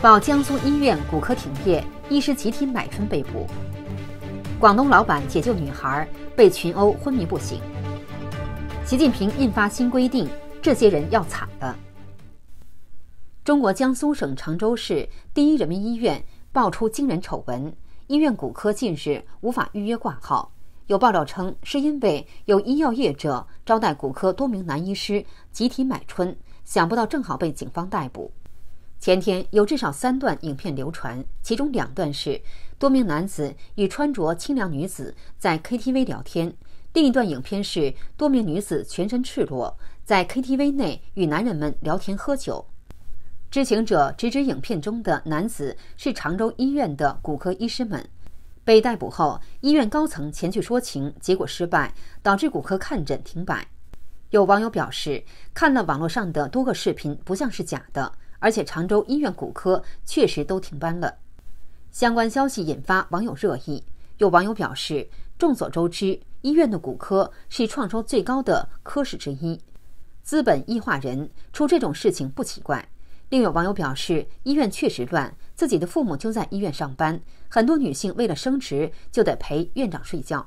报江苏医院骨科停业，医师集体买春被捕；广东老板解救女孩被群殴昏迷不醒。习近平印发新规定，这些人要惨了。中国江苏省常州市第一人民医院爆出惊人丑闻，医院骨科近日无法预约挂号。有报道称，是因为有医药业者招待骨科多名男医师集体买春，想不到正好被警方逮捕。前天有至少三段影片流传，其中两段是多名男子与穿着清凉女子在 KTV 聊天，另一段影片是多名女子全身赤裸在 KTV 内与男人们聊天喝酒。知情者直指影片中的男子是常州医院的骨科医师们，被逮捕后，医院高层前去说情，结果失败，导致骨科看诊停摆。有网友表示，看了网络上的多个视频，不像是假的。而且常州医院骨科确实都停班了，相关消息引发网友热议。有网友表示：“众所周知，医院的骨科是创收最高的科室之一，资本异化人出这种事情不奇怪。”另有网友表示：“医院确实乱，自己的父母就在医院上班，很多女性为了升职就得陪院长睡觉。”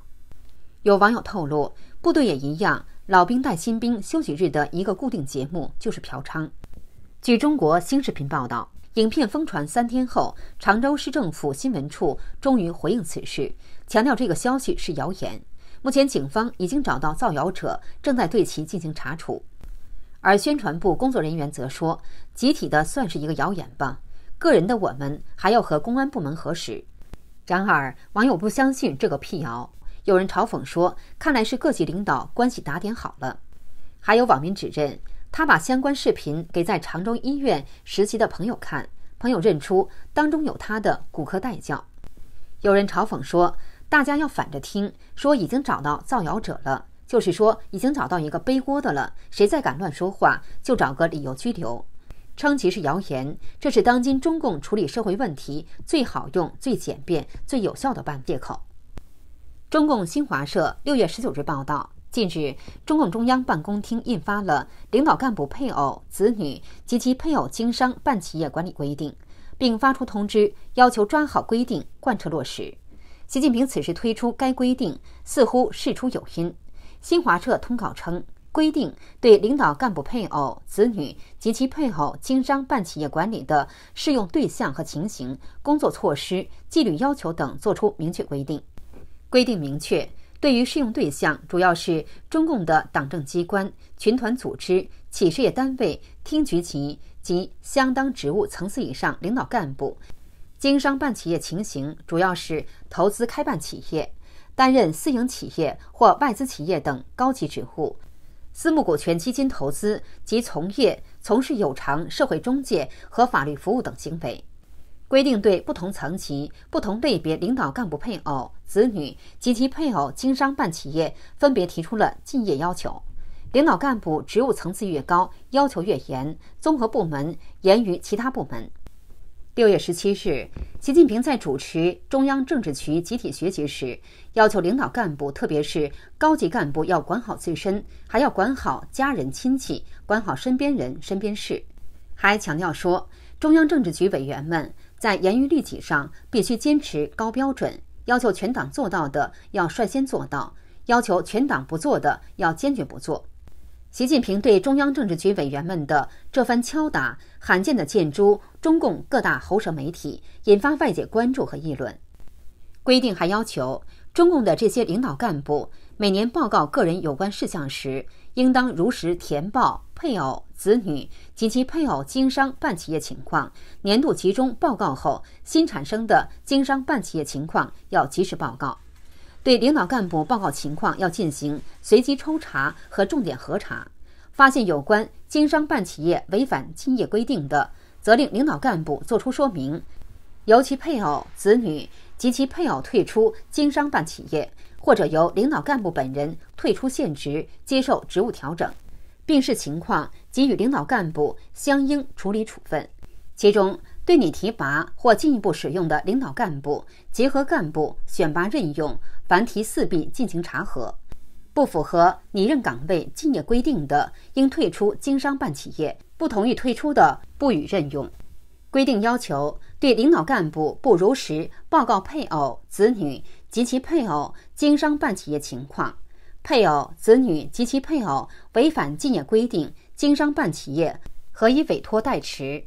有网友透露：“部队也一样，老兵带新兵休息日的一个固定节目就是嫖娼。”据中国新视频报道，影片疯传三天后，常州市政府新闻处终于回应此事，强调这个消息是谣言。目前警方已经找到造谣者，正在对其进行查处。而宣传部工作人员则说：“集体的算是一个谣言吧，个人的我们还要和公安部门核实。”然而，网友不相信这个辟谣，有人嘲讽说：“看来是各级领导关系打点好了。”还有网民指认。他把相关视频给在常州医院实习的朋友看，朋友认出当中有他的骨科代教。有人嘲讽说：“大家要反着听，说已经找到造谣者了，就是说已经找到一个背锅的了。谁再敢乱说话，就找个理由拘留，称其是谣言。这是当今中共处理社会问题最好用、最简便、最有效的办借口。”中共新华社六月十九日报道。近日，中共中央办公厅印发了《领导干部配偶、子女及其配偶经商办企业管理规定》，并发出通知，要求抓好规定贯彻落实。习近平此时推出该规定，似乎事出有因。新华社通稿称，规定对领导干部配偶、子女及其配偶经商办企业管理的适用对象和情形、工作措施、纪律要求等作出明确规定。规定明确。对于适用对象，主要是中共的党政机关、群团组织、企事业单位、厅局级及相当职务层次以上领导干部；经商办企业情形，主要是投资开办企业、担任私营企业或外资企业等高级职务、私募股权基金投资及从业从事有偿社会中介和法律服务等行为。规定对不同层级、不同类别领导干部配偶、子女及其配偶经商办企业，分别提出了敬业要求。领导干部职务层次越高，要求越严，综合部门严于其他部门。六月十七日，习近平在主持中央政治局集体学习时，要求领导干部，特别是高级干部要管好自身，还要管好家人、亲戚，管好身边人、身边事。还强调说，中央政治局委员们。在严于律己上，必须坚持高标准，要求全党做到的要率先做到，要求全党不做的要坚决不做。习近平对中央政治局委员们的这番敲打，罕见的见诸中共各大喉舌媒体，引发外界关注和议论。规定还要求，中共的这些领导干部每年报告个人有关事项时，应当如实填报配偶。子女及其配偶经商办企业情况年度集中报告后，新产生的经商办企业情况要及时报告。对领导干部报告情况要进行随机抽查和重点核查，发现有关经商办企业违反禁业规定的，责令领导干部作出说明，由其配偶、子女及其配偶退出经商办企业，或者由领导干部本人退出现职，接受职务调整。病事情况给予领导干部相应处理处分，其中对你提拔或进一步使用的领导干部、结合干部选拔任用凡提四必进行查核，不符合拟任岗位敬业规定的，应退出经商办企业；不同意退出的，不予任用。规定要求对领导干部不如实报告配偶、子女及其配偶经商办企业情况。配偶、子女及其配偶违反禁业规定经商办企业，可以委托代持、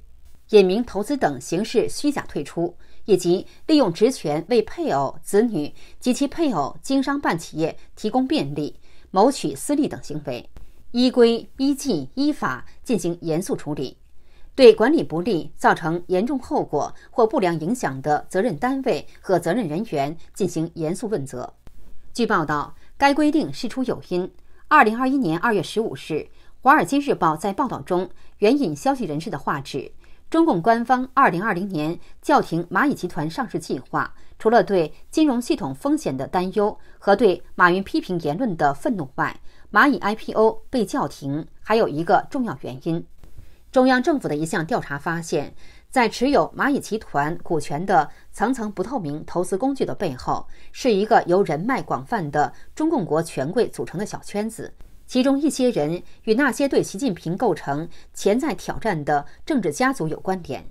隐名投资等形式虚假退出，以及利用职权为配偶、子女及其配偶经商办企业提供便利、谋取私利等行为，依规依纪依法进行严肃处理，对管理不力造成严重后果或不良影响的责任单位和责任人员进行严肃问责。据报道。该规定事出有因。二零二一年二月十五日，《华尔街日报》在报道中援引消息人士的话，指中共官方二零二零年叫停蚂蚁集团上市计划，除了对金融系统风险的担忧和对马云批评言论的愤怒外，蚂蚁 IPO 被叫停还有一个重要原因。中央政府的一项调查发现。在持有蚂蚁集团股权的层层不透明投资工具的背后，是一个由人脉广泛的中共国权贵组成的小圈子，其中一些人与那些对习近平构成潜在挑战的政治家族有关联。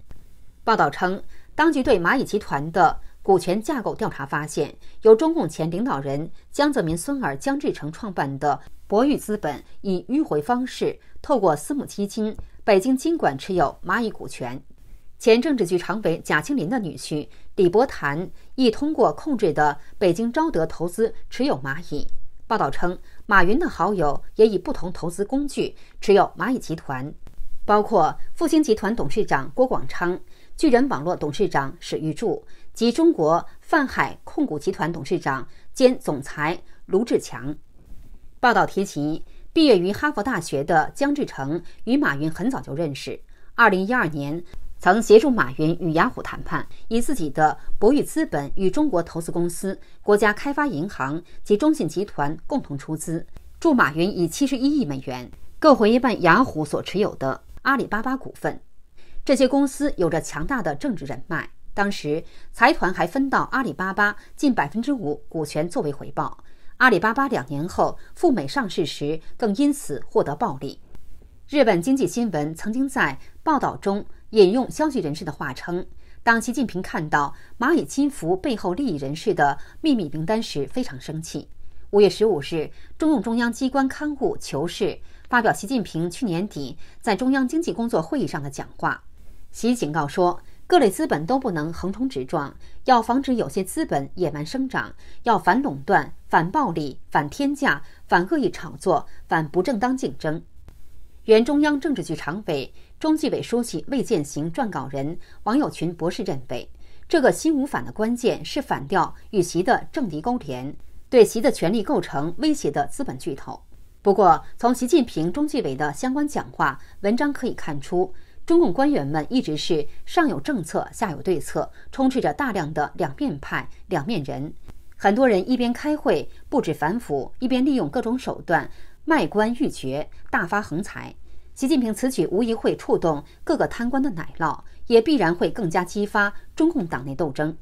报道称，当局对蚂蚁集团的股权架构调查发现，由中共前领导人江泽民孙儿江志成创办的博裕资本以迂回方式，透过私募基金北京金管持有蚂蚁股权。前政治局常委贾庆林的女婿李伯潭亦通过控制的北京招德投资持有蚂蚁。报道称，马云的好友也以不同投资工具持有蚂蚁集团，包括复星集团董事长郭广昌、巨人网络董事长史玉柱及中国泛海控股集团董事长兼总裁卢志强。报道提及，毕业于哈佛大学的江志成与马云很早就认识。二零一二年。曾协助马云与雅虎谈判，以自己的博裕资本与中国投资公司、国家开发银行及中信集团共同出资，助马云以七十一亿美元购回一半雅虎所持有的阿里巴巴股份。这些公司有着强大的政治人脉。当时财团还分到阿里巴巴近百分之五股权作为回报。阿里巴巴两年后赴美上市时，更因此获得暴利。日本经济新闻曾经在报道中。引用消息人士的话称，当习近平看到蚂蚁金服背后利益人士的秘密名单时，非常生气。五月十五日，中共中央机关刊物《求是》发表习近平去年底在中央经济工作会议上的讲话。习警告说，各类资本都不能横冲直撞，要防止有些资本野蛮生长，要反垄断、反暴力、反天价、反恶意炒作、反不正当竞争。原中央政治局常委。中纪委书记魏建行撰稿人王友群博士认为，这个新五反的关键是反掉与习的政敌勾连、对习的权力构成威胁的资本巨头。不过，从习近平中纪委的相关讲话文章可以看出，中共官员们一直是上有政策，下有对策，充斥着大量的两面派、两面人。很多人一边开会布置反腐，一边利用各种手段卖官鬻爵，大发横财。习近平此举无疑会触动各个贪官的奶酪，也必然会更加激发中共党内斗争。